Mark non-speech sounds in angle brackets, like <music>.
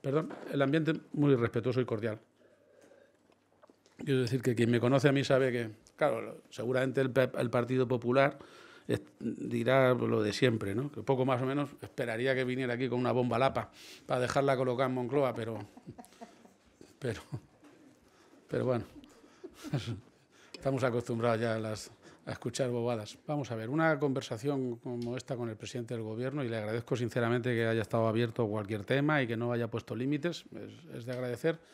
Perdón, el ambiente muy respetuoso y cordial. Quiero decir que quien me conoce a mí sabe que, claro, seguramente el, Partido Popular dirá lo de siempre, ¿no? Que poco más o menos esperaría que viniera aquí con una bomba lapa para dejarla colocar en Moncloa, pero. Pero. Pero bueno. <laughs> Estamos acostumbrados ya a las a escuchar bobadas. Vamos a ver, una conversación como esta con el presidente del Gobierno, y le agradezco sinceramente que haya estado abierto a cualquier tema y que no haya puesto límites, es, es de agradecer.